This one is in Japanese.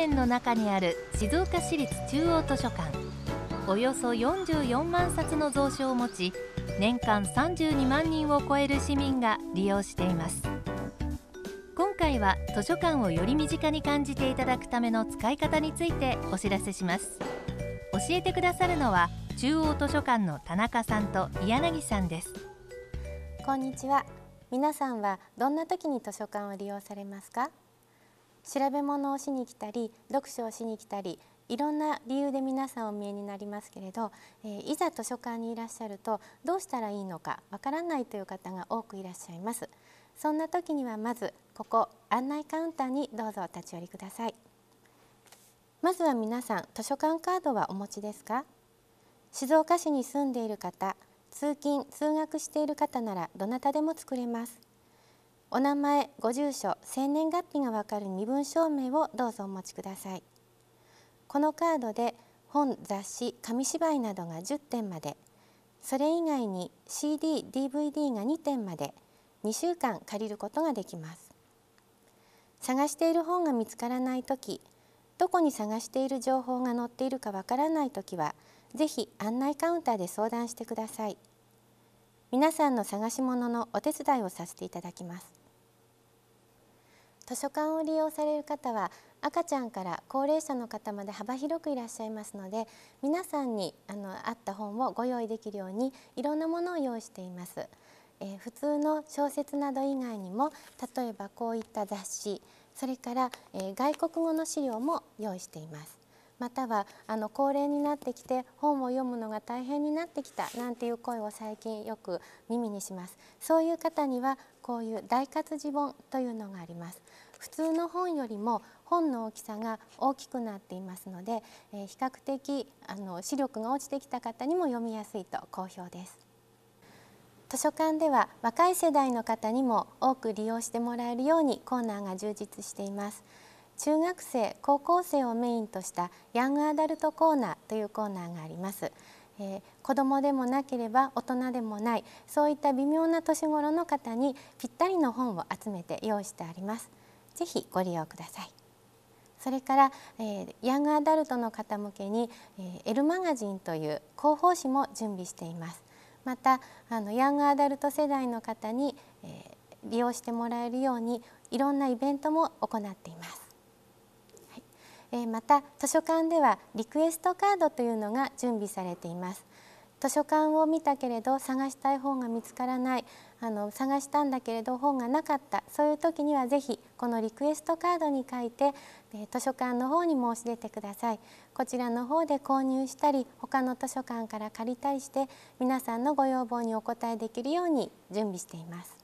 園の中にある静岡市立中央図書館およそ44万冊の蔵書を持ち年間32万人を超える市民が利用しています今回は図書館をより身近に感じていただくための使い方についてお知らせします教えてくださるのは中央図書館の田中さんと柳さんですこんにちは皆さんはどんな時に図書館を利用されますか調べ物をしに来たり読書をしに来たりいろんな理由で皆さんお見えになりますけれど、えー、いざ図書館にいらっしゃるとどうしたらいいのかわからないという方が多くいらっしゃいますそんな時にはまずここ案内カウンターにどうぞお立ち寄りくださいまずは皆さん図書館カードはお持ちですか静岡市に住んでいる方通勤通学している方ならどなたでも作れますお名前、ご住所、生年月日がわかる身分証明をどうぞお持ちください。このカードで本、雑誌、紙芝居などが10点まで、それ以外に CD、DVD が2点まで、2週間借りることができます。探している本が見つからない時どこに探している情報が載っているかわからない時は、ぜひ案内カウンターで相談してください。皆さんの探し物のお手伝いをさせていただきます。図書館を利用される方は赤ちゃんから高齢者の方まで幅広くいらっしゃいますので皆さんにあのあった本をご用意できるようにいろんなものを用意しています、えー、普通の小説など以外にも例えばこういった雑誌それから、えー、外国語の資料も用意していますまたはあの高齢になってきて本を読むのが大変になってきたなんていう声を最近よく耳にしますそういう方にはこういう大活字本というのがあります普通の本よりも本の大きさが大きくなっていますので、え比較的あの視力が落ちてきた方にも読みやすいと好評です図書館では若い世代の方にも多く利用してもらえるようにコーナーが充実しています。中学生高校生をメインとしたヤングアダルトコーナーというコーナーがあります。えー、子供でもなければ大人でもないそういった微妙な年頃の方にぴったりの本を集めて用意してあります。ぜひご利用ください。それから、えー、ヤングアダルトの方向けに、えー、L マガジンという広報誌も準備しています。またあのヤングアダルト世代の方に、えー、利用してもらえるようにいろんなイベントも行っています。えまた図書館ではリクエストカードというのが準備されています図書館を見たけれど探したい本が見つからないあの探したんだけれど本がなかったそういう時には是非このリクエストカードに書いて図書館の方に申し出てくださいこちらの方で購入したり他の図書館から借りたりして皆さんのご要望にお応えできるように準備しています